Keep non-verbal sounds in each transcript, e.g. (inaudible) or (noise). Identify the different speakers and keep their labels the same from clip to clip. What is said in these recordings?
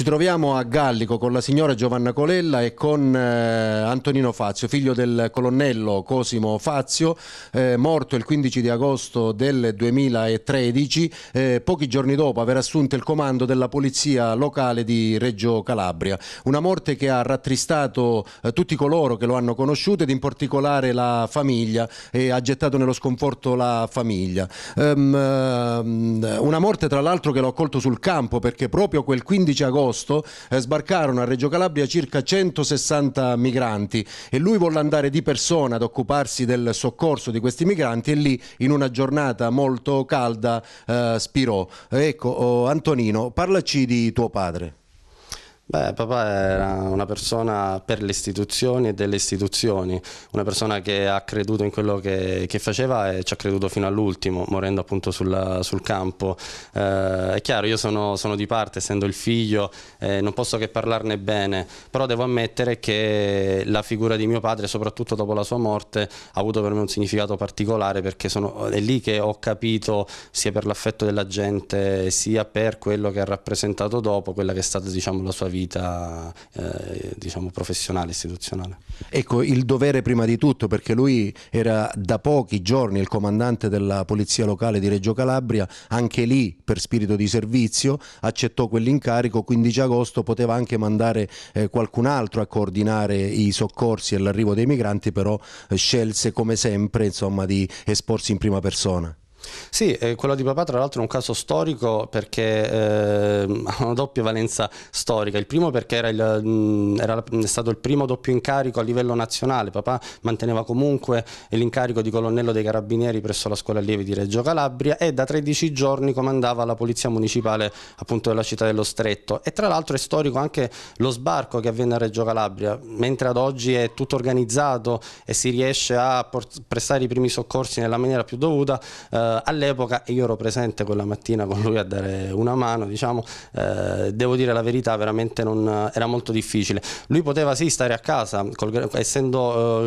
Speaker 1: Ci troviamo a Gallico con la signora Giovanna Colella e con eh, Antonino Fazio, figlio del colonnello Cosimo Fazio, eh, morto il 15 di agosto del 2013, eh, pochi giorni dopo aver assunto il comando della polizia locale di Reggio Calabria. Una morte che ha rattristato eh, tutti coloro che lo hanno conosciuto ed in particolare la famiglia e ha gettato nello sconforto la famiglia. Um, una morte tra l'altro che l'ho accolto sul campo perché proprio quel 15 agosto agosto eh, sbarcarono a Reggio Calabria circa 160 migranti e lui volle andare di persona ad occuparsi del soccorso di questi migranti e lì in una giornata molto calda eh, spirò. Ecco, oh, Antonino, parlaci di tuo padre.
Speaker 2: Beh, papà era una persona per le istituzioni e delle istituzioni, una persona che ha creduto in quello che, che faceva e ci ha creduto fino all'ultimo, morendo appunto sulla, sul campo. Eh, è chiaro, io sono, sono, di parte, essendo il figlio, eh, non posso che parlarne bene, però devo ammettere che la figura di mio padre, soprattutto dopo la sua morte, ha avuto per me un significato particolare perché sono, è lì che ho capito sia per l'affetto della gente sia per quello che ha rappresentato dopo quella che è stata diciamo, la sua vita vita eh, diciamo, professionale, istituzionale. Ecco, il
Speaker 1: dovere prima di tutto, perché lui era da pochi giorni il comandante della Polizia Locale di Reggio Calabria, anche lì per spirito di servizio accettò quell'incarico, 15 agosto poteva anche mandare eh, qualcun altro a coordinare i soccorsi e l'arrivo dei migranti, però eh, scelse come sempre insomma, di esporsi in prima persona.
Speaker 2: Sì, eh, quello di papà tra l'altro è un caso storico perché eh, ha (laughs) una doppia valenza storica. Il primo perché era, il, mh, era, è stato il primo doppio incarico a livello nazionale. Papà manteneva comunque l'incarico di colonnello dei carabinieri presso la scuola allievi di Reggio Calabria e da 13 giorni comandava la polizia municipale appunto della città dello Stretto. E tra l'altro è storico anche lo sbarco che avvenne a Reggio Calabria. Mentre ad oggi è tutto organizzato e si riesce a prestare i primi soccorsi nella maniera più dovuta, eh, eh, all'epoca e io ero presente quella mattina con lui a dare una mano, diciamo, eh, devo dire la verità, veramente non, era molto difficile. Lui poteva sì stare a casa, col, essendo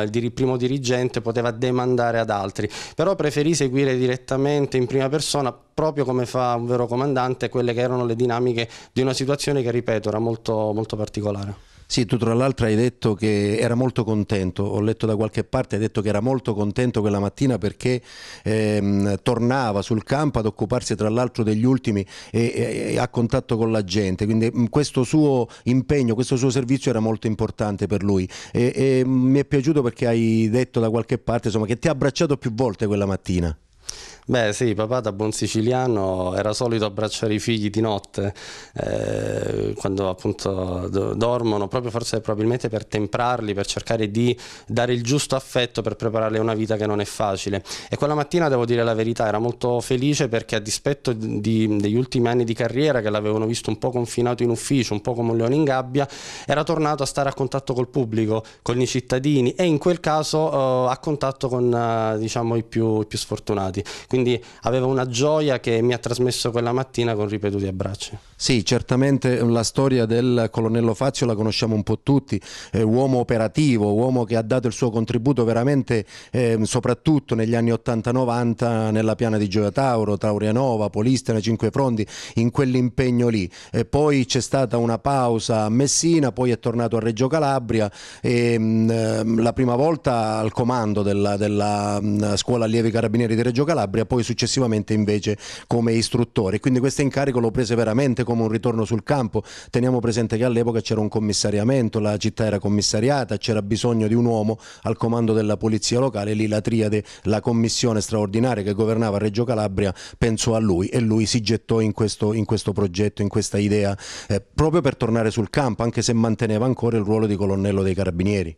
Speaker 2: eh, il primo dirigente poteva demandare ad altri, però preferì seguire direttamente in prima persona proprio come fa un vero comandante quelle che erano le dinamiche di una situazione che ripeto era molto, molto particolare.
Speaker 1: Sì, tu tra l'altro hai detto che era molto contento, ho letto da qualche parte, hai detto che era molto contento quella mattina perché ehm, tornava sul campo ad occuparsi tra l'altro degli ultimi e, e, a contatto con la gente, quindi questo suo impegno, questo suo servizio era molto importante per lui e, e mi è piaciuto perché hai detto da qualche parte insomma, che ti ha abbracciato più volte quella mattina.
Speaker 2: Beh sì, papà da buon siciliano era solito abbracciare i figli di notte eh, quando appunto do dormono, proprio forse probabilmente per temprarli, per cercare di dare il giusto affetto per prepararli a una vita che non è facile. E quella mattina devo dire la verità, era molto felice perché a dispetto di, degli ultimi anni di carriera che l'avevano visto un po' confinato in ufficio, un po' come un leone in gabbia, era tornato a stare a contatto col pubblico, con i cittadini e in quel caso eh, a contatto con eh, diciamo, i, più, i più sfortunati quindi aveva una gioia che mi ha trasmesso quella mattina con ripetuti abbracci. Sì, certamente
Speaker 1: la storia del colonnello Fazio la conosciamo un po' tutti, eh, uomo operativo, uomo che ha dato il suo contributo veramente eh, soprattutto negli anni 80-90 nella piana di Gioia Tauro, Taurianova, Polistena, Cinque Fronti, in quell'impegno lì. E poi c'è stata una pausa a Messina, poi è tornato a Reggio Calabria e, mh, mm, eh, la prima volta al comando della, della mh, mm, scuola allievi carabinieri di Reggio Calabria Sampdoria, poi successivamente invece come istruttore. Quindi questo incarico lo prese veramente come un ritorno sul campo. Teniamo presente che all'epoca c'era un commissariamento, la città era commissariata, c'era bisogno di un uomo al comando della polizia locale, lì la triade, la commissione straordinaria che governava Reggio Calabria pensò a lui e lui si gettò in questo, in questo progetto, in questa idea, eh, proprio per tornare sul campo, anche se manteneva ancora il ruolo di colonnello dei carabinieri.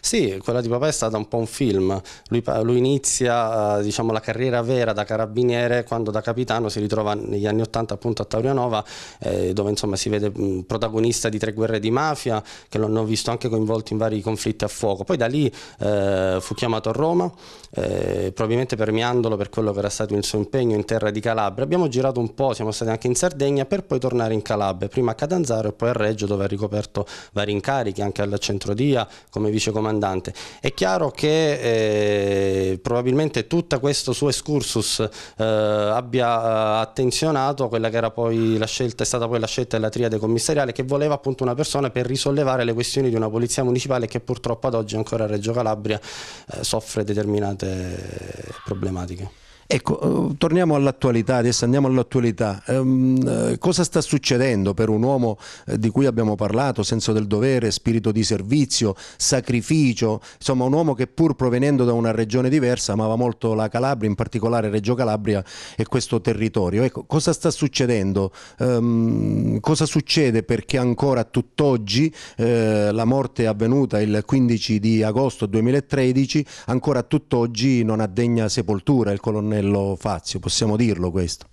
Speaker 2: Sì, quella di papà è stata un po' un film. Lui, lui inizia eh, diciamo, la carriera vera da carabiniere quando da capitano si ritrova negli anni Ottanta appunto a Taurianova, eh, dove insomma, si vede mm, protagonista di tre guerre di mafia, che l'hanno visto anche coinvolto in vari conflitti a fuoco. Poi da lì eh, fu chiamato a Roma, eh, probabilmente permeandolo per quello che era stato il suo impegno in terra di Calabria. Abbiamo girato un po', siamo stati anche in Sardegna, per poi tornare in Calabria, prima a Catanzaro e poi a Reggio, dove ha ricoperto vari incarichi anche alla Centrodia come vice vice comandante. È chiaro che eh, probabilmente tutto questo suo excursus eh, abbia eh, attenzionato quella che era poi la scelta, è stata poi la scelta della triade commissariale che voleva appunto una persona per risollevare le questioni di una polizia municipale che purtroppo ad oggi ancora a Reggio Calabria eh, soffre determinate eh, problematiche. Ecco, eh,
Speaker 1: torniamo all'attualità, adesso andiamo all'attualità. Ehm, eh, cosa sta succedendo per un uomo eh, di cui abbiamo parlato, senso del dovere, spirito di servizio, sacrificio, insomma un uomo che pur provenendo da una regione diversa amava molto la Calabria, in particolare Reggio Calabria e questo territorio. Ecco, cosa sta succedendo? Ehm, cosa succede perché ancora tutt'oggi eh, la morte è avvenuta il 15 di agosto 2013, ancora tutt'oggi non ha degna sepoltura il colonnello? Marcello Fazio, possiamo dirlo questo?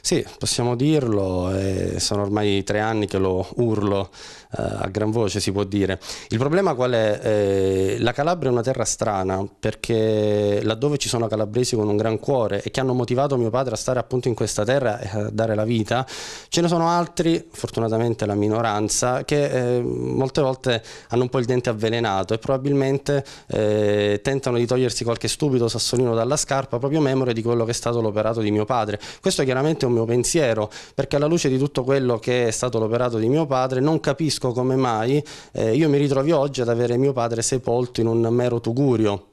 Speaker 2: Sì, possiamo dirlo, eh, sono ormai tre anni che lo urlo eh, a gran voce si può dire. Il problema qual è? Eh, la Calabria è una terra strana perché laddove ci sono calabresi con un gran cuore e che hanno motivato mio padre a stare appunto in questa terra e a dare la vita, ce ne sono altri, fortunatamente la minoranza, che eh, molte volte hanno un po' il dente avvelenato e probabilmente eh, tentano di togliersi qualche stupido sassolino dalla scarpa proprio memore di quello che è stato l'operato di mio padre. Questo è chiaramente un mio pensiero perché alla luce di tutto quello che è stato l'operato di mio padre non capisco capisco come mai eh, io mi ritrovi oggi ad avere mio padre sepolto in un mero tugurio.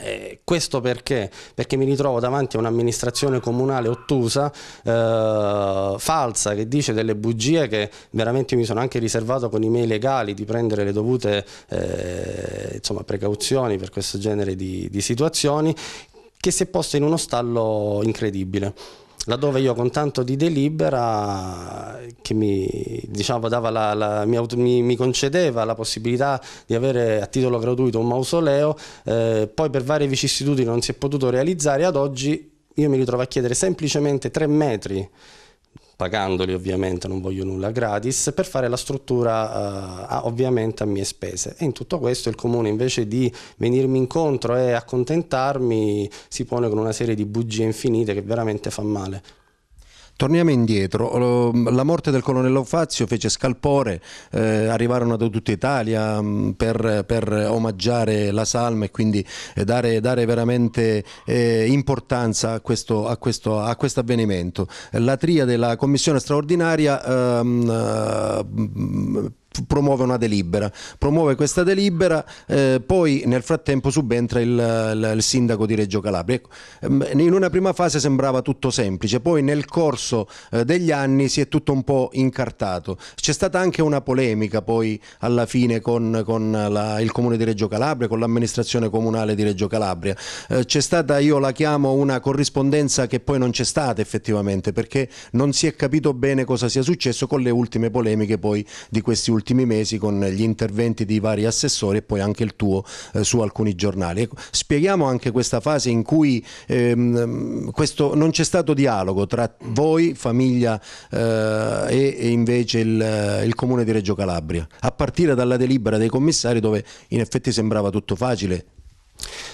Speaker 2: Eh, questo perché? Perché mi ritrovo davanti a un'amministrazione comunale ottusa, eh, falsa, che dice delle bugie che veramente mi sono anche riservato con i miei legali di prendere le dovute eh, insomma, precauzioni per questo genere di, di situazioni, che si è posta in uno stallo incredibile laddove io con tanto di delibera che mi, diciamo, la, la, mi, mi, concedeva la possibilità di avere a titolo gratuito un mausoleo, eh, poi per varie vicissitudini non si è potuto realizzare, ad oggi io mi ritrovo a chiedere semplicemente 3 metri pagandoli ovviamente, non voglio nulla gratis, per fare la struttura eh, ovviamente a mie spese. E in tutto questo il comune invece di venirmi incontro e accontentarmi si pone con una serie di bugie infinite che veramente fa male.
Speaker 1: Torniamo indietro, la morte del colonnello Fazio fece scalpore, eh, arrivarono da tutta Italia mm, per, per, omaggiare la salma e quindi eh, dare, dare veramente eh, importanza a questo, a, questo, a questo, avvenimento. La tria della commissione straordinaria ehm, eh, promuove una delibera, promuove questa delibera, eh, poi nel frattempo subentra il, il, il sindaco di Reggio Calabria. Ecco, ehm, in una prima fase sembrava tutto semplice, poi nel corso eh, degli anni si è tutto un po' incartato. C'è stata anche una polemica poi alla fine con, con la, il comune di Reggio Calabria, con l'amministrazione comunale di Reggio Calabria. Eh, c'è stata, io la chiamo una corrispondenza che poi non c'è stata effettivamente perché non si è capito bene cosa sia successo con le ultime polemiche poi di questi ultimi ultimi mesi con gli interventi di vari assessori e poi anche il tuo eh, su alcuni giornali. Ecco, spieghiamo anche questa fase in cui ehm, questo, non c'è stato dialogo tra voi, famiglia eh, e, e, invece il, eh, il Comune di Reggio Calabria, a partire dalla delibera dei commissari dove in effetti sembrava tutto
Speaker 2: facile,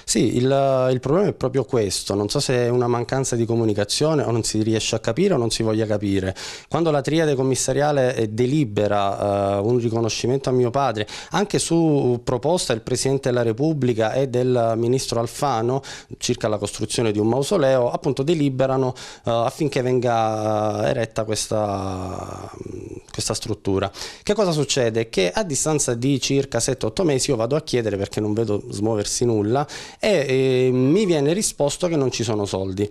Speaker 2: sì, il, il, problema è proprio questo, non so se è una mancanza di comunicazione o non si riesce a capire o non si voglia capire. Quando la triade commissariale delibera uh, un riconoscimento a mio padre, anche su proposta del Presidente della Repubblica e del Ministro Alfano circa la costruzione di un mausoleo, appunto deliberano uh, affinché venga eh, eretta questa, mm, questa struttura. Che cosa succede? Che a distanza di circa 7-8 mesi io vado a chiedere perché non vedo smuoversi nulla e eh, mi viene risposto che non ci sono soldi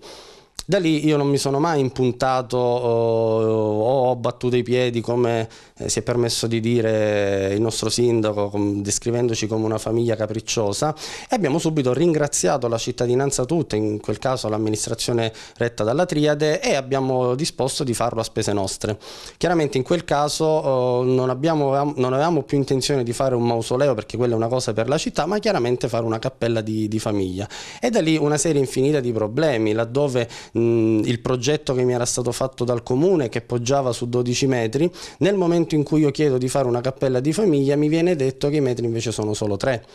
Speaker 2: da lì io non mi sono mai impuntato eh, o ho battuto i piedi come eh, si è permesso di dire eh, il nostro sindaco descrivendoci come una famiglia capricciosa e abbiamo subito ringraziato la cittadinanza tutta, in quel caso l'amministrazione retta dalla Triade e abbiamo disposto di farlo a spese nostre. Chiaramente in quel caso non, abbiamo, non avevamo più intenzione di fare un mausoleo perché quella è una cosa per la città ma chiaramente fare una cappella di, di famiglia e da lì una serie infinita di problemi laddove mh, mm, il progetto che mi era stato fatto dal comune che poggiava su 12 metri, nel momento in cui io chiedo di fare una cappella di famiglia mi viene detto che i metri invece sono solo 3.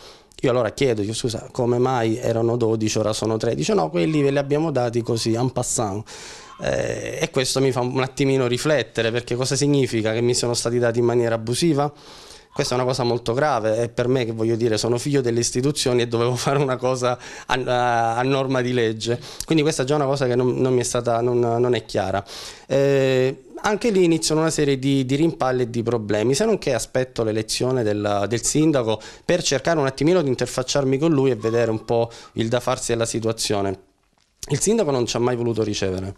Speaker 2: Io allora chiedo, dico, scusa, come mai erano 12, ora sono 13? No, quelli ve li abbiamo dati così, en passant. Eh, e questo mi fa un attimino riflettere, perché cosa significa? Che mi sono stati dati in maniera abusiva? Questa è una cosa molto grave e per me che voglio dire sono figlio delle istituzioni e dovevo (laughs) fare una cosa a, a, a norma di legge. Quindi questa è già una cosa che non, non mi è stata, non, non è chiara. Eh, anche lì iniziano una serie di, di, rimpalli e di problemi, se non che aspetto l'elezione del, del, sindaco per cercare un attimino di interfacciarmi con lui e vedere un po' il da farsi della situazione. Il sindaco non ci ha mai voluto ricevere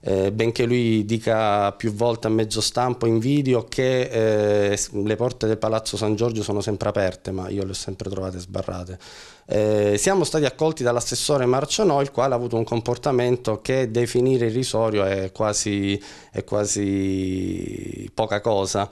Speaker 2: eh, benché lui dica più volte a mezzo stampo in video che eh, le porte del Palazzo San Giorgio sono sempre aperte, ma io le ho sempre trovate sbarrate. Eh, siamo stati accolti dall'assessore Marcianò, il quale ha avuto un comportamento che definire irrisorio è quasi, è quasi poca cosa.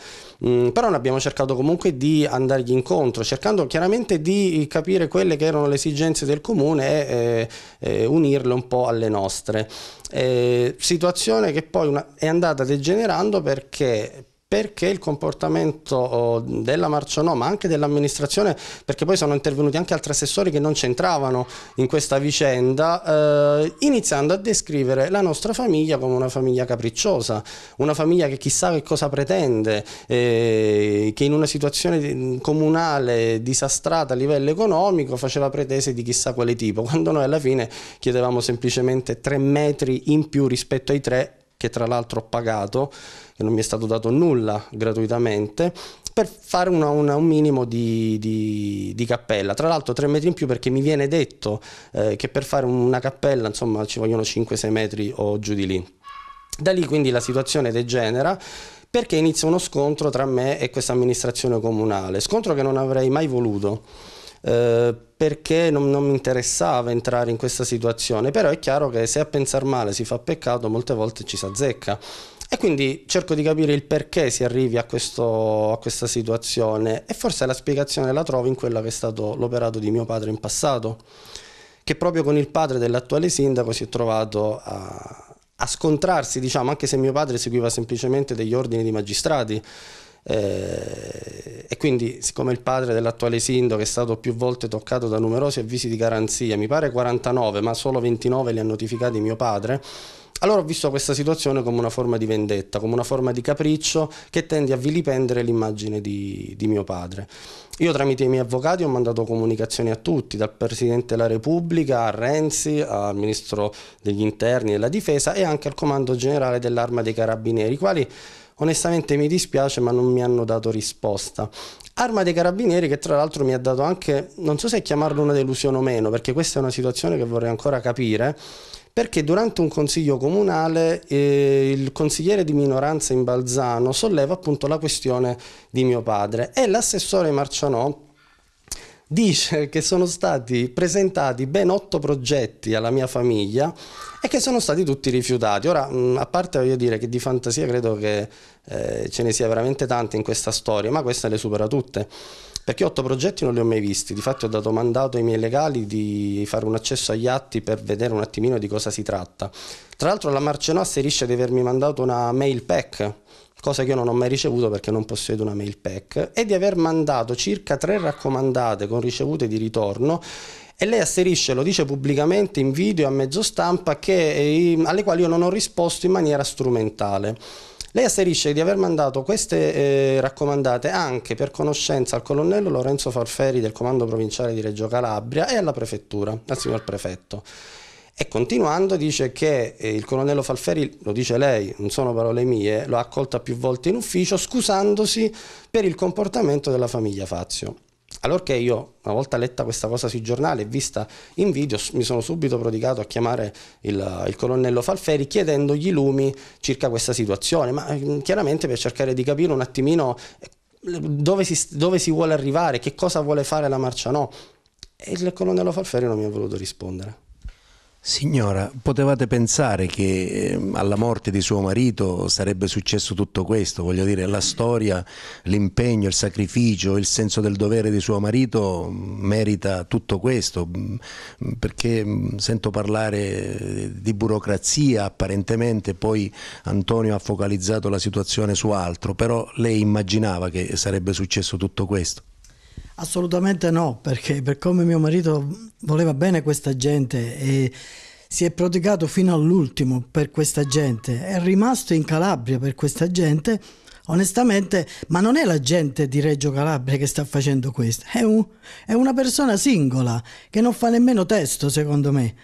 Speaker 2: Mm, però noi abbiamo cercato comunque di andargli incontro, cercando chiaramente di capire quelle che erano le esigenze del comune e eh, eh unirle un po' alle nostre. Eh, situazione che poi una, è andata degenerando perché perché il comportamento oh, della no, ma anche dell'amministrazione perché poi sono intervenuti anche altri assessori che non c'entravano in questa vicenda eh, iniziando a descrivere la nostra famiglia come una famiglia capricciosa una famiglia che chissà che cosa pretende eh, che in una situazione comunale disastrata a livello economico faceva pretese di chissà quale tipo quando noi alla fine chiedevamo semplicemente tre metri in più rispetto ai tre che tra l'altro ho pagato, che non mi è stato dato nulla gratuitamente, per fare una, una, un minimo di, di, di, cappella. Tra l'altro 3 metri in più perché mi viene detto eh, che per fare una cappella insomma ci vogliono 5-6 metri o giù di lì. Da lì quindi la situazione degenera perché inizia uno scontro tra me e questa amministrazione comunale, scontro che non avrei mai voluto eh, perché non, non, mi interessava entrare in questa situazione, però è chiaro che se a pensare male si fa peccato, molte volte ci si azzecca. E quindi cerco di capire il perché si arrivi a, questo, a questa situazione e forse la spiegazione la trovo in quello che è stato l'operato di mio padre in passato, che proprio con il padre dell'attuale sindaco si è trovato a, a scontrarsi, diciamo, anche se mio padre seguiva semplicemente degli ordini di magistrati. Eh, e quindi siccome il padre dell'attuale sindaco è stato più volte toccato da numerosi avvisi di garanzia, mi pare 49 ma solo 29 li ha notificati mio padre, allora ho visto questa situazione come una forma di vendetta, come una forma di capriccio che tende a vilipendere l'immagine di, di mio padre. Io tramite i miei avvocati ho mandato comunicazioni a tutti, dal Presidente della Repubblica a Renzi, al Ministro degli Interni e della Difesa e anche al Comando Generale dell'Arma dei Carabinieri, i quali Onestamente mi dispiace ma non mi hanno dato risposta. Arma dei Carabinieri che tra l'altro mi ha dato anche, non so se chiamarlo una delusione o meno, perché questa è una situazione che vorrei ancora capire, perché durante un consiglio comunale eh, il consigliere di minoranza in Balzano solleva appunto la questione di mio padre e l'assessore Marcianò dice che sono stati presentati ben otto progetti alla mia famiglia e che sono stati tutti rifiutati. Ora, a parte voglio dire che di fantasia credo che eh, ce ne sia veramente tante in questa storia, ma questa le supera tutte. Perché otto progetti non li ho mai visti, di fatto ho dato mandato ai miei legali di fare un accesso agli atti per vedere un attimino di cosa si tratta. Tra l'altro la Marcenò asserisce di avermi mandato una mail pack cosa che io non ho mai ricevuto perché non possiedo una mail pack, e di aver mandato circa tre raccomandate con ricevute di ritorno e lei asserisce, lo dice pubblicamente in video a mezzo stampa, che, ehm, alle quali io non ho risposto in maniera strumentale. Lei asserisce di aver mandato queste eh, raccomandate anche per conoscenza al colonnello Lorenzo Farferi del Comando Provinciale di Reggio Calabria e alla Prefettura, al signor Prefetto. E continuando dice che eh, il colonnello Falferi, lo dice lei, non sono parole mie, lo ha accolta più volte in ufficio scusandosi per il comportamento della famiglia Fazio. Allorché io, una volta letta questa cosa sui giornali e vista in video, mi sono subito prodigato a chiamare il, il colonnello Falferi chiedendogli lumi circa questa situazione, ma mm, chiaramente per cercare di capire un attimino eh, dove si, dove si vuole arrivare, che cosa vuole fare la marcia no. E il colonnello Falferi non mi ha voluto rispondere.
Speaker 1: Signora, potevate pensare che ehm, alla morte di suo marito sarebbe successo tutto questo? Voglio dire, la storia, l'impegno, il sacrificio, il senso del dovere di suo marito mm, merita tutto questo, mm, mm, perché sento parlare eh, di burocrazia apparentemente, poi Antonio ha focalizzato la situazione su altro, però lei immaginava che sarebbe successo tutto questo?
Speaker 3: Assolutamente no, perché per come mio marito voleva bene questa gente e si è prodigato fino all'ultimo per questa gente, è rimasto in Calabria per questa gente, onestamente, ma non è la gente di Reggio Calabria che sta facendo questo, è, un, è una persona singola che non fa nemmeno testo secondo me.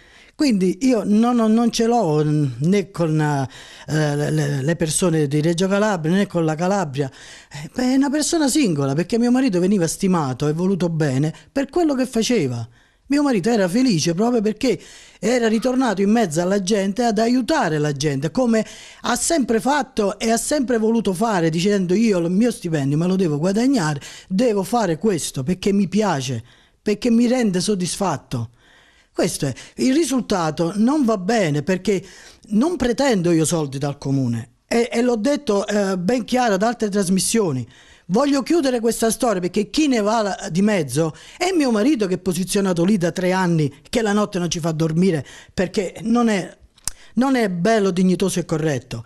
Speaker 3: Quindi io non, non ce l'ho mm, né con eh, le persone di Reggio Calabria né con la Calabria, eh, è una persona singola perché mio marito veniva stimato e voluto bene per quello che faceva. Mio marito era felice proprio perché era ritornato in mezzo alla gente ad aiutare la gente, come ha sempre fatto e ha sempre voluto fare, dicendo io il mio stipendio me lo devo guadagnare, devo fare questo perché mi piace, perché mi rende soddisfatto. Questo è. Il risultato non va bene perché non pretendo io soldi dal comune e, e l'ho detto eh, ben chiaro ad altre trasmissioni. Voglio chiudere questa storia perché chi ne va di mezzo è mio marito che è posizionato lì da tre anni, che la notte non ci fa dormire perché non è, non è bello, dignitoso e corretto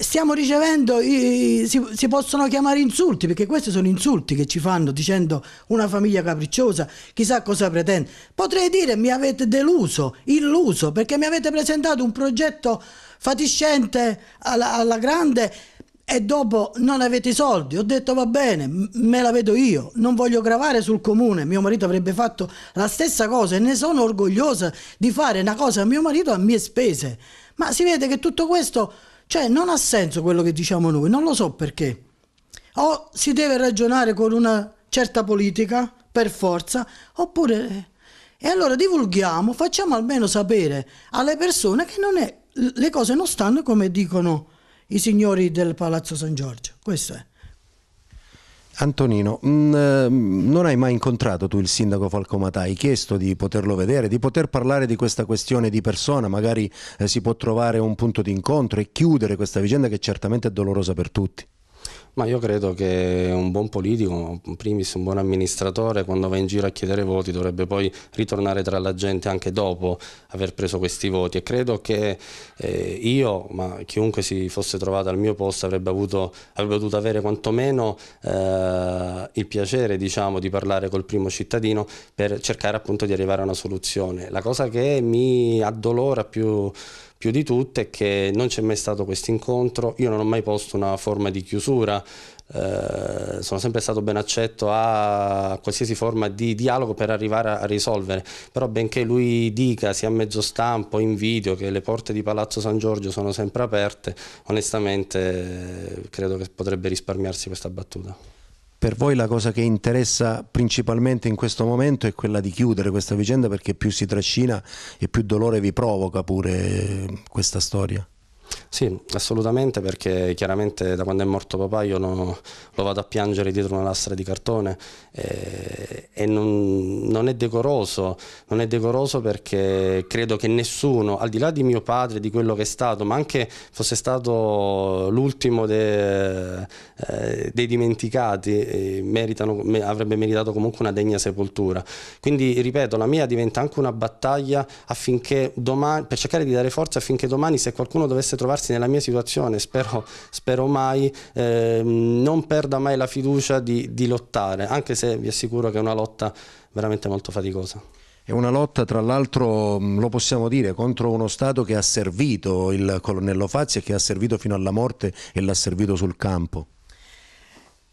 Speaker 3: stiamo ricevendo, i, si, si, possono chiamare insulti, perché questi sono insulti che ci fanno dicendo una famiglia capricciosa, chissà cosa pretende. Potrei dire mi avete deluso, illuso, perché mi avete presentato un progetto fatiscente alla, alla grande e dopo non avete i soldi. Ho detto va bene, me la vedo io, non voglio gravare sul comune, mio marito avrebbe fatto la stessa cosa e ne sono orgogliosa di fare una cosa a mio marito a mie spese. Ma si vede che tutto questo cioè non ha senso quello che diciamo noi, non lo so perché. O si deve ragionare con una certa politica, per forza, oppure... Eh, e allora divulghiamo, facciamo almeno sapere alle persone che è, le cose non stanno come dicono i signori del Palazzo San Giorgio. Questo è.
Speaker 1: Antonino, mh, mm, eh, non hai mai incontrato tu il sindaco Falcomata, hai chiesto di poterlo vedere, di poter parlare di questa questione di persona, magari eh, si può trovare un punto di incontro e chiudere questa vicenda che certamente è dolorosa per tutti.
Speaker 2: Ma io credo che un buon politico, in primis un buon amministratore, quando va in giro a chiedere voti dovrebbe poi ritornare tra la gente anche dopo aver preso questi voti e credo che eh, io, ma chiunque si fosse trovato al mio posto avrebbe, avuto, avrebbe dovuto avere quantomeno eh, il piacere diciamo, di parlare col primo cittadino per cercare appunto di arrivare a una soluzione. La cosa che mi addolora più più di tutte è che non c'è mai stato questo incontro, io non ho mai posto una forma di chiusura, eh, sono sempre stato ben accetto a qualsiasi forma di dialogo per arrivare a, a, risolvere, però benché lui dica sia a mezzo stampo, in video, che le porte di Palazzo San Giorgio sono sempre aperte, onestamente eh, credo che potrebbe risparmiarsi questa battuta.
Speaker 1: Per voi la cosa che interessa principalmente in questo momento è quella di chiudere questa vicenda perché più si trascina e più dolore vi provoca pure questa storia.
Speaker 2: Sì, assolutamente perché chiaramente da quando è morto papà io no, lo vado a piangere dietro una lastra di cartone e, eh, e non, non, è decoroso, non è decoroso perché credo che nessuno, al di là di mio padre, di quello che è stato, ma anche fosse stato l'ultimo de, eh, dei dimenticati, eh, meritano, avrebbe meritato comunque una degna sepoltura. Quindi ripeto, la mia diventa anche una battaglia affinché domani, per cercare di dare forza affinché domani se qualcuno dovesse trovarsi nella mia situazione, spero, spero mai, eh, non perda mai la fiducia di, di lottare, anche se vi assicuro che è una lotta veramente molto faticosa.
Speaker 1: È una lotta, tra l'altro, mm, lo possiamo dire, contro uno Stato che ha servito il colonnello Fazio e che ha servito fino alla morte e l'ha servito sul campo.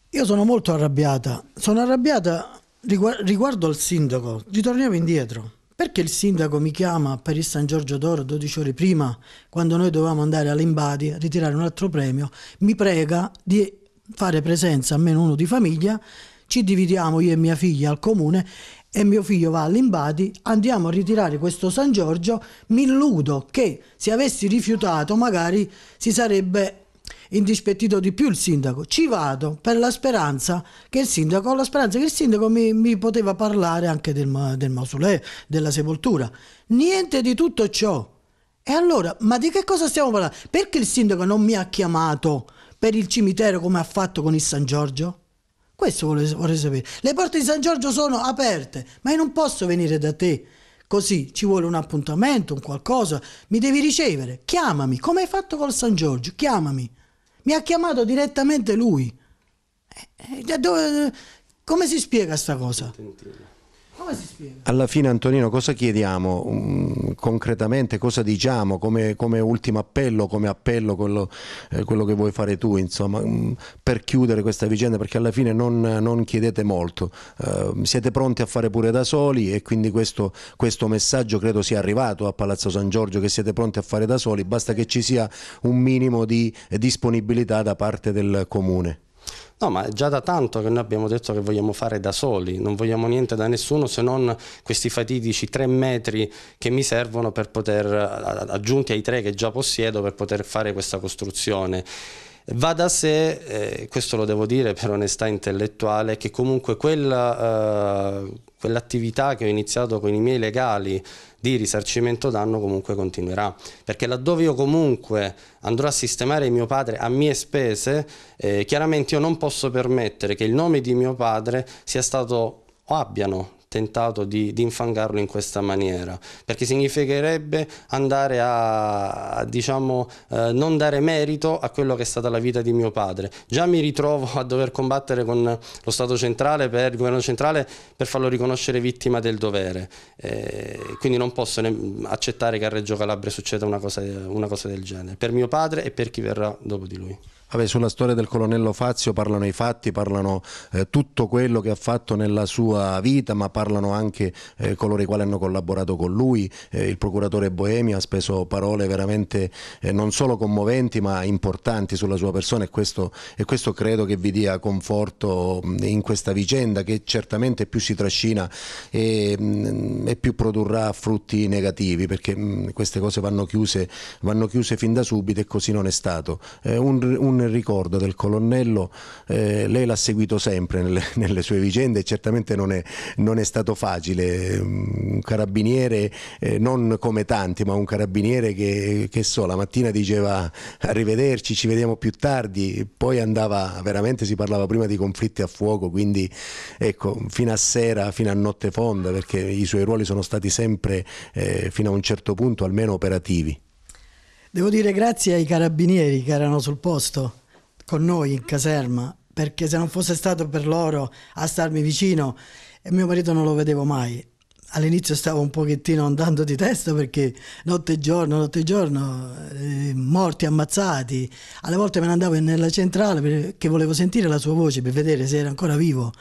Speaker 3: Io sono molto arrabbiata. Sono arrabbiata riguardo al sindaco. Ritorniamo indietro. Perché il sindaco mi chiama per il San Giorgio d'Oro 12 ore prima, quando noi dovevamo andare all'Imbadi a ritirare un altro premio, mi prega di fare presenza almeno uno di famiglia, ci dividiamo io e mia figlia al comune e mio figlio va all'Imbadi, andiamo a ritirare questo San Giorgio, mi illudo che se avessi rifiutato magari si sarebbe indispettito di più il sindaco. Ci vado per la speranza che il sindaco, la speranza che il sindaco mi, mi poteva parlare anche del, del mausoleo, della sepoltura. Niente di tutto ciò. E allora, ma di che cosa stiamo parlando? Perché il sindaco non mi ha chiamato per il cimitero come ha fatto con il San Giorgio? Questo vorrei, sapere. Le porte di San Giorgio sono aperte, ma io non posso venire da te. Così ci vuole un appuntamento, un qualcosa, mi devi ricevere. Chiamami, come hai fatto col San Giorgio? Chiamami. Mi ha chiamato direttamente lui. E, eh, e, eh, dove, come si spiega questa cosa?
Speaker 1: Alla fine Antonino cosa chiediamo um, concretamente, cosa diciamo come, come, ultimo appello, come appello quello, eh, quello che vuoi fare tu insomma, um, per chiudere questa vicenda perché alla fine non, non chiedete molto, uh, siete pronti a fare pure da soli e quindi questo, questo, messaggio credo sia arrivato a Palazzo San Giorgio che siete pronti a fare da soli, basta che ci sia un minimo di disponibilità da parte del comune.
Speaker 2: No, ma è già da tanto che noi abbiamo detto che vogliamo fare da soli, non vogliamo niente da nessuno se non questi fatidici tre metri che mi servono per poter, aggiunti ai tre che già possiedo, per poter fare questa costruzione. Va da sé, eh, questo lo devo dire per onestà intellettuale, che comunque quella, eh, quell'attività che ho iniziato con i miei legali di risarcimento danno comunque continuerà, perché laddove io comunque andrò a sistemare mio padre a mie spese, eh, chiaramente io non posso permettere che il nome di mio padre sia stato o abbiano tentato di, di, infangarlo in questa maniera, perché significherebbe andare a, a diciamo, eh, non dare merito a quello che è stata la vita di mio padre. Già mi ritrovo a dover combattere con lo Stato centrale, per, il governo centrale, per farlo riconoscere vittima del dovere, eh, quindi non posso accettare che a Reggio Calabria succeda una cosa, una cosa del genere, per mio padre e per chi verrà dopo di lui.
Speaker 1: Vabbè, sulla storia del colonnello Fazio parlano i fatti, parlano eh, tutto quello che ha fatto nella sua vita, ma parlano anche eh, coloro i quali hanno collaborato con lui. Eh, il procuratore Boemi ha speso parole veramente eh, non solo commoventi, ma importanti sulla sua persona e questo, e questo, credo che vi dia conforto in questa vicenda che certamente più si trascina e, mh, e più produrrà frutti negativi, perché mh, queste cose vanno chiuse, vanno chiuse, fin da subito e così non è stato. Eh, un, un un ricordo del colonnello, eh, lei l'ha seguito sempre nelle, (laughs) nelle, sue vicende e certamente non è, non è stato facile, mm, un carabiniere eh, non come tanti, ma un carabiniere che, che so, la mattina diceva arrivederci, ci vediamo più tardi, poi andava, veramente si parlava prima di conflitti a fuoco, quindi ecco, fino a sera, fino a notte fonda, perché i suoi ruoli sono stati sempre eh, fino a un certo punto almeno operativi.
Speaker 3: Devo dire grazie ai carabinieri che erano sul posto con noi in caserma, perché se non fosse stato per loro a starmi vicino, eh, mio marito non lo vedevo mai. All'inizio stavo un pochettino andando di testa perché notte e giorno, notte e giorno, eh, morti, ammazzati. Alle volte me ne andavo nella centrale perché volevo sentire la sua voce per vedere se era ancora vivo.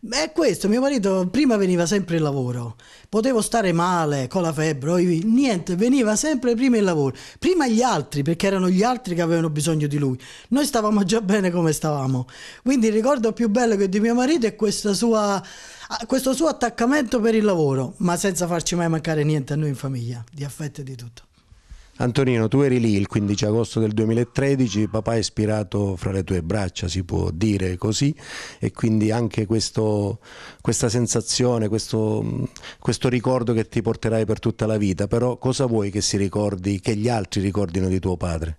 Speaker 3: Beh, questo, mio marito prima veniva sempre il lavoro, potevo stare male con la febbre, niente, veniva sempre prima il lavoro, prima gli altri, perché erano gli altri che avevano bisogno di lui, noi stavamo già bene come stavamo, quindi il ricordo più bello che di mio marito è sua, questo suo attaccamento per il lavoro, ma senza farci mai mancare niente a noi in famiglia, di affetto e di tutto.
Speaker 1: Antonino, tu eri lì il 15 agosto del 2013, papà è ispirato fra le tue braccia, si può dire così, e quindi anche questo, questa sensazione, questo, questo ricordo che ti porterai per tutta la vita, però cosa vuoi che si ricordi, che gli altri ricordino di tuo
Speaker 2: padre?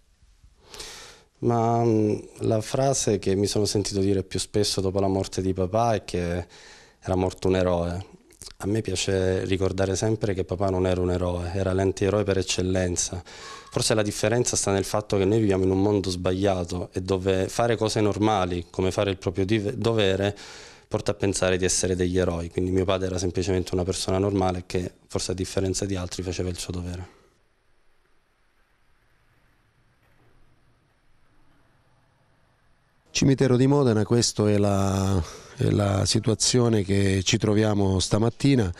Speaker 2: Ma mm, la frase che mi sono sentito dire più spesso dopo la morte di papà è che era morto un eroe, a me piace ricordare sempre che papà non era un eroe, era l'antieroe per eccellenza. Forse la differenza sta nel fatto che noi viviamo in un mondo sbagliato e dove fare cose normali, come fare il proprio dovere, porta a pensare di essere degli eroi. Quindi mio padre era semplicemente una persona normale che, forse a differenza di altri, faceva il suo dovere.
Speaker 1: Cimitero di Modena, questo è la la situazione che ci troviamo stamattina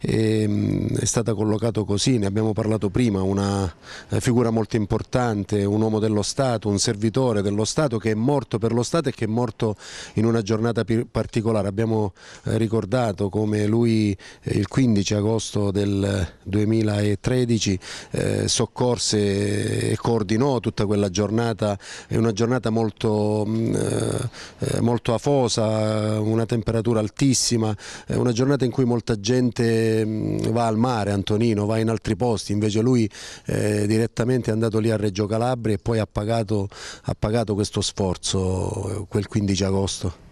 Speaker 1: ehm, è stata collocata così, ne abbiamo parlato prima, una eh, figura molto importante, un uomo dello Stato, un servitore dello Stato che è morto per lo Stato e che è morto in una giornata particolare. Abbiamo eh, ricordato come lui eh, il 15 agosto del 2013 soccorse e coordinò tutta quella giornata, è una giornata molto, mm, molto afosa, eh, una temperatura altissima, eh, una giornata in cui molta gente mm, va al mare, Antonino va in altri posti, invece lui eh, direttamente è andato lì a Reggio Calabria e poi ha pagato, ha pagato questo sforzo eh, quel 15 agosto.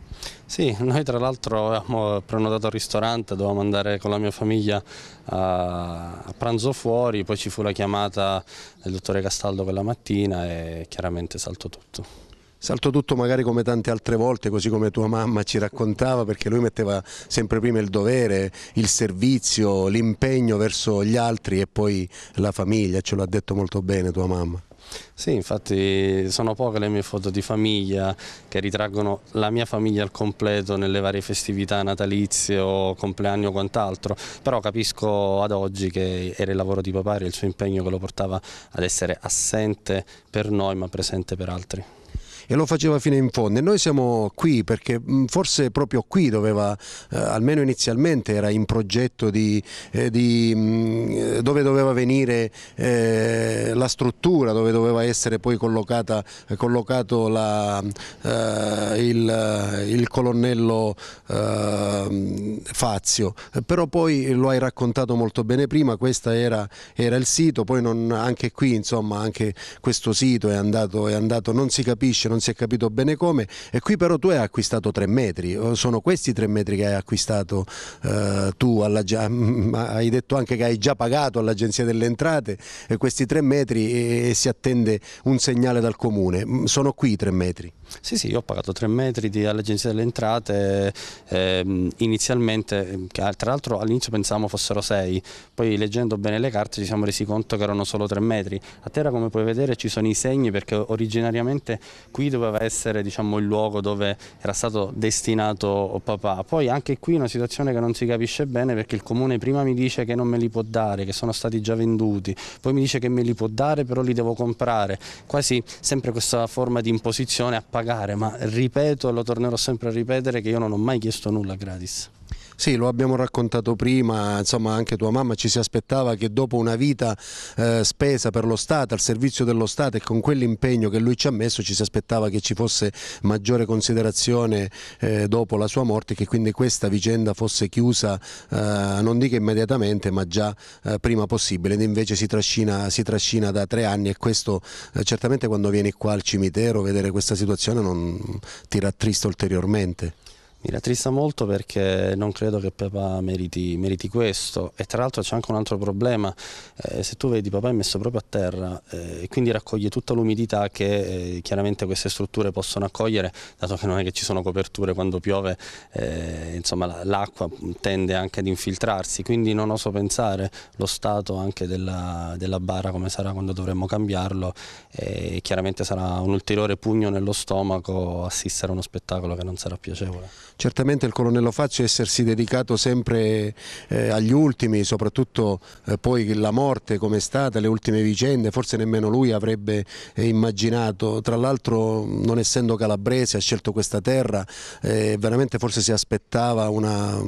Speaker 2: Sì, noi tra l'altro avevamo prenotato il ristorante, dovevamo andare con la mia famiglia a, pranzo fuori, poi ci fu la chiamata del dottore Castaldo quella mattina e chiaramente saltò tutto.
Speaker 1: Salto tutto magari come tante altre volte, così come tua mamma ci raccontava, perché lui metteva sempre prima il dovere, il servizio, l'impegno verso gli altri e poi la famiglia, ce l'ha detto molto bene tua mamma.
Speaker 2: Sì, infatti sono poche le mie foto di famiglia che ritraggono la mia famiglia al completo nelle varie festività natalizie o compleanno o quant'altro, però capisco ad oggi che era il lavoro di papà e il suo impegno che lo portava ad essere assente per noi ma presente per altri
Speaker 1: e lo faceva fino in fondo e noi siamo qui perché mm, forse proprio qui doveva, eh, almeno inizialmente era in progetto di, eh, di, mh, mm, eh, dove doveva venire eh, la struttura, dove doveva essere poi collocata, eh, collocato la, eh, il, il, colonnello Fazio, però poi lo hai raccontato molto bene prima, questo era, era, il sito, poi non, anche qui insomma anche questo sito è andato, è andato non si capisce, non non si è capito bene come e qui però tu hai acquistato tre metri, sono questi tre metri che hai acquistato eh, tu, alla, mm, mm, ma hai detto anche che hai già pagato all'Agenzia delle Entrate questi tre metri e, e si attende
Speaker 2: un segnale dal Comune, mm, sono qui i tre metri. Sì, sì, io ho pagato 3 metri di, all'Agenzia delle Entrate, ehm, inizialmente, ehm, tra l'altro all'inizio pensavamo fossero 6, poi leggendo bene le carte ci siamo resi conto che erano solo 3 metri. A terra come puoi vedere ci sono i segni perché originariamente qui doveva essere diciamo, il luogo dove era stato destinato papà, poi anche qui una situazione che non si capisce bene perché il comune prima mi dice che non me li può dare, che sono stati già venduti, poi mi dice che me li può dare però li devo comprare, quasi sempre questa forma di imposizione appare pagare, ma ripeto, e lo tornerò sempre a ripetere, che io non ho mai chiesto nulla gratis. Sì, lo abbiamo raccontato prima, insomma anche
Speaker 1: tua mamma ci si aspettava che dopo una vita eh, spesa per lo Stato, al servizio dello Stato e con quell'impegno che lui ci ha messo ci si aspettava che ci fosse maggiore considerazione eh, dopo la sua morte e che quindi questa vicenda fosse chiusa eh, non dico immediatamente ma già eh, prima possibile ed invece si trascina, si trascina, da tre anni e questo eh, certamente quando vieni qua al cimitero vedere questa situazione non ti rattrista ulteriormente.
Speaker 2: Mi rattrista molto perché non credo che papà meriti, meriti questo e tra l'altro c'è anche un altro problema, eh, se tu vedi papà è messo proprio a terra eh, e quindi raccoglie tutta l'umidità che eh, chiaramente queste strutture possono accogliere, dato che non è che ci sono coperture quando piove, eh, insomma l'acqua tende anche ad infiltrarsi, quindi non oso pensare lo stato anche della, della bara come sarà quando dovremmo cambiarlo e eh, chiaramente sarà un ulteriore pugno nello stomaco assistere a uno spettacolo che non sarà piacevole.
Speaker 1: Certamente il colonnello Faccio essersi dedicato sempre eh, agli ultimi, soprattutto eh, poi la morte come è stata, le ultime vicende, forse nemmeno lui avrebbe eh, immaginato, tra l'altro non essendo calabrese ha scelto questa terra, eh, veramente forse si aspettava una,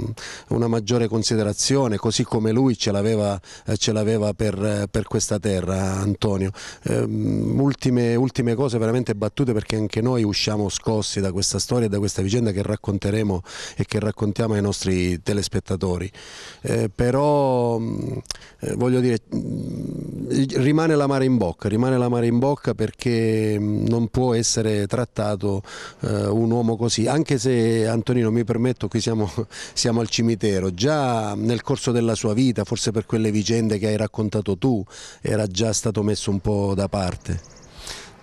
Speaker 1: una, maggiore considerazione, così come lui ce l'aveva eh, per, eh, per, questa terra Antonio. Ehm, ultime, ultime cose veramente battute perché anche noi usciamo scossi da questa storia e da questa vicenda che racconteremo faremo e che raccontiamo ai nostri telespettatori. Eh, però mm, eh, voglio dire, mm, rimane la mare in bocca, rimane la mare in bocca perché mm, non può essere trattato eh, un uomo così, anche se Antonino mi permetto, qui siamo, (laughs) siamo al cimitero, già nel corso della sua vita, forse per quelle vicende che hai raccontato tu, era già stato messo un po' da parte.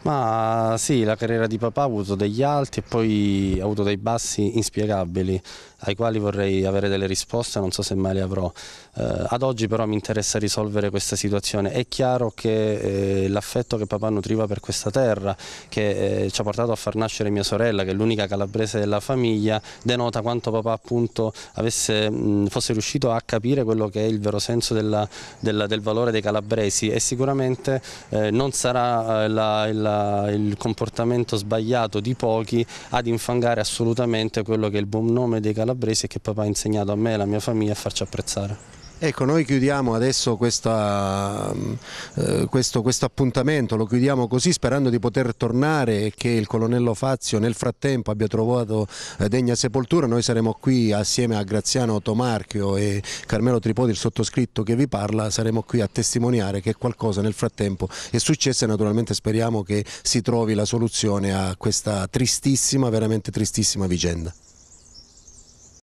Speaker 2: Ma sì, la carriera di papà ha avuto degli alti e poi ha avuto dei bassi inspiegabili ai quali vorrei avere delle risposte, non so se mai le avrò. Eh, ad oggi però mi interessa risolvere questa situazione. È chiaro che eh, l'affetto che papà nutriva per questa terra, che eh, ci ha portato a far nascere mia sorella, che è l'unica calabrese della famiglia, denota quanto papà appunto avesse, mh, fosse riuscito a capire quello che è il vero senso della, della, del valore dei calabresi e sicuramente eh, non sarà eh, la, la, il comportamento sbagliato di pochi ad infangare assolutamente quello che è il buon nome dei calabresi calabresi e che papà ha insegnato a me e alla mia famiglia a farci apprezzare. Ecco, noi
Speaker 1: chiudiamo adesso questa, eh, questo, questo, appuntamento, lo chiudiamo così sperando di poter tornare e che il colonnello Fazio nel frattempo abbia trovato eh, degna sepoltura. Noi saremo qui assieme a Graziano Tomarchio e Carmelo Tripodi, il sottoscritto che vi parla, saremo qui a testimoniare che qualcosa nel frattempo è successo e naturalmente speriamo che si trovi la soluzione a questa tristissima, veramente tristissima vicenda.